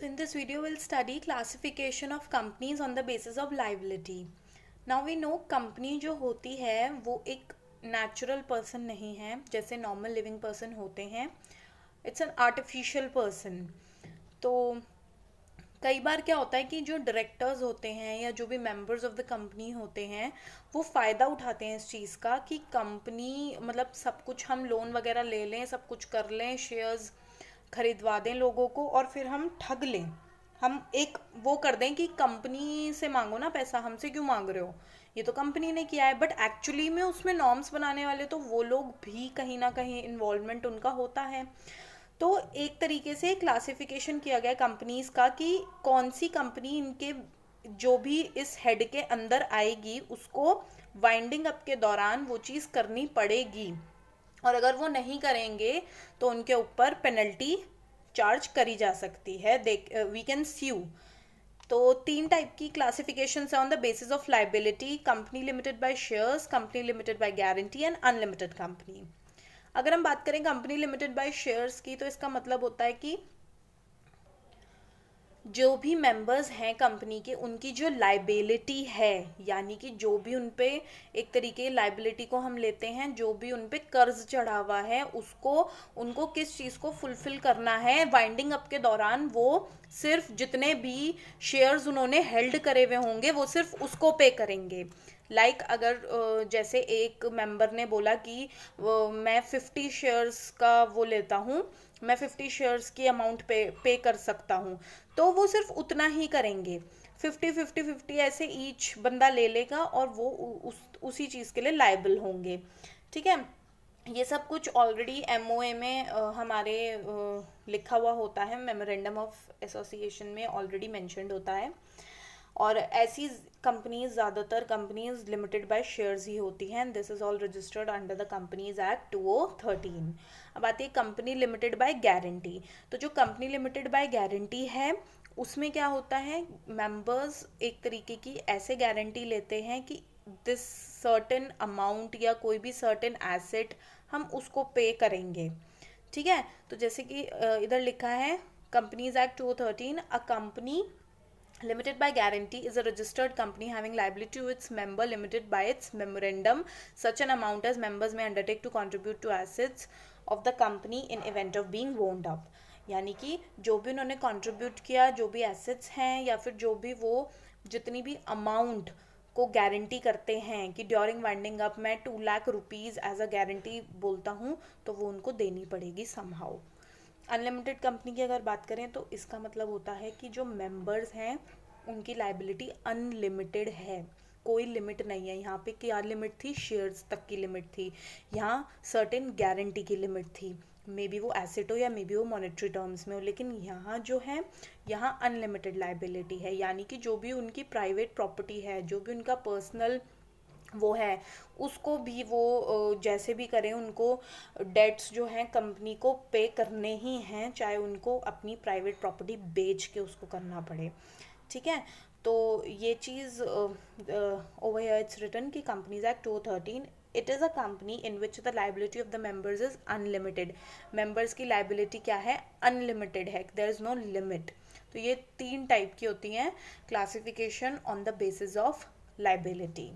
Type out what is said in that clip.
So in this video we'll study classification of companies on the basis of liability. Now we know company जो होती है वो एक natural person नहीं है जैसे normal living person होते हैं It's an artificial person. तो कई बार क्या होता है कि जो directors होते हैं या जो भी members of the company होते हैं वो फ़ायदा उठाते हैं इस चीज़ का कि company मतलब सब कुछ हम loan वगैरह ले लें सब कुछ कर लें shares खरीदवा दें लोगों को और फिर हम ठग लें हम एक वो कर दें कि कंपनी से मांगो ना पैसा हमसे क्यों मांग रहे हो ये तो कंपनी ने किया है बट एक्चुअली में उसमें नॉर्म्स बनाने वाले तो वो लोग भी कहीं ना कहीं इन्वॉल्वमेंट उनका होता है तो एक तरीके से क्लासिफिकेशन किया गया कंपनीज़ का कि कौन सी कंपनी इनके जो भी इस हेड के अंदर आएगी उसको वाइंडिंग अप के दौरान वो चीज़ करनी पड़ेगी और अगर वो नहीं करेंगे तो उनके ऊपर पेनल्टी चार्ज करी जा सकती है देख वी कैन स्यू तो तीन टाइप की क्लासिफिकेशन है on the basis of liability company limited by shares company limited by guarantee and unlimited company अगर हम बात करें कंपनी लिमिटेड बाय शेयर्स की तो इसका मतलब होता है कि जो भी मेंबर्स हैं कंपनी के उनकी जो लाइबिलिटी है यानी कि जो भी उन पर एक तरीके लाइबिलिटी को हम लेते हैं जो भी उन पर कर्ज चढ़ा हुआ है उसको उनको किस चीज़ को फुलफिल करना है वाइंडिंग अप के दौरान वो सिर्फ जितने भी शेयर्स उन्होंने हेल्ड करे हुए होंगे वो सिर्फ उसको पे करेंगे लाइक like अगर जैसे एक मेंबर ने बोला कि मैं फिफ्टी शेयर्स का वो लेता हूँ मैं फिफ्टी शेयर्स की अमाउंट पे पे कर सकता हूँ तो वो सिर्फ उतना ही करेंगे फिफ्टी फिफ्टी फिफ्टी ऐसे ईच बंदा ले लेगा और वो उस उसी चीज़ के लिए लाइबल होंगे ठीक है ये सब कुछ ऑलरेडी एम में आ, हमारे आ, लिखा हुआ होता है मेमोरेंडम ऑफ एसोसिएशन में ऑलरेडी मैंशनड होता है और ऐसी कंपनीज ज़्यादातर कंपनीज लिमिटेड बाय शेयर्स ही होती हैं this is all registered under the companies act two O thirteen अब आती है कंपनी लिमिटेड बाय गारंटी तो जो कंपनी लिमिटेड बाय गारंटी है उसमें क्या होता है मेंबर्स एक तरीके की ऐसे गारंटी लेते हैं कि दिस सर्टेन अमाउंट या कोई भी सर्टेन एसेट हम उसको पे करेंगे ठीक है तो जैसे कि इधर लिखा है companies act two thirteen a company Limited by Guarantee is a registered company having liability to its member limited by its memorandum. Such an amount as members may undertake to contribute to assets of the company in event of being wound up. यानी कि जो भी उन्होंने contribute किया जो भी assets हैं या फिर जो भी वो जितनी भी अमाउंट को गारंटी करते हैं कि ड्यूरिंग वाइंडिंग अप मैं two lakh rupees as a guarantee बोलता हूँ तो वो उनको देनी पड़ेगी समहाउ अनलिमिटेड कंपनी की अगर बात करें तो इसका मतलब होता है कि जो मेंबर्स हैं उनकी लाइबिलिटी अनलिमिटेड है कोई लिमिट नहीं है यहाँ पे क्या लिमिट थी शेयर्स तक की लिमिट थी यहाँ सर्टेन गारंटी की लिमिट थी मे बी वो एसेट हो या मे बी वो मॉनेटरी टर्म्स में हो लेकिन यहाँ जो है यहाँ अनलिमिटेड लाइबिलिटी है यानी कि जो भी उनकी प्राइवेट प्रॉपर्टी है जो भी उनका पर्सनल वो है उसको भी वो जैसे भी करें उनको डेट्स जो हैं कंपनी को पे करने ही हैं चाहे उनको अपनी प्राइवेट प्रॉपर्टी बेच के उसको करना पड़े ठीक है तो ये चीज़ ओवर इट्स रिटर्न की companies act two thirteen it is a company in which the liability of the members is unlimited members की लाइबिलिटी क्या है अनलिमिटेड है देर इज़ नो लिमिट तो ये तीन टाइप की होती हैं classification on the basis of liability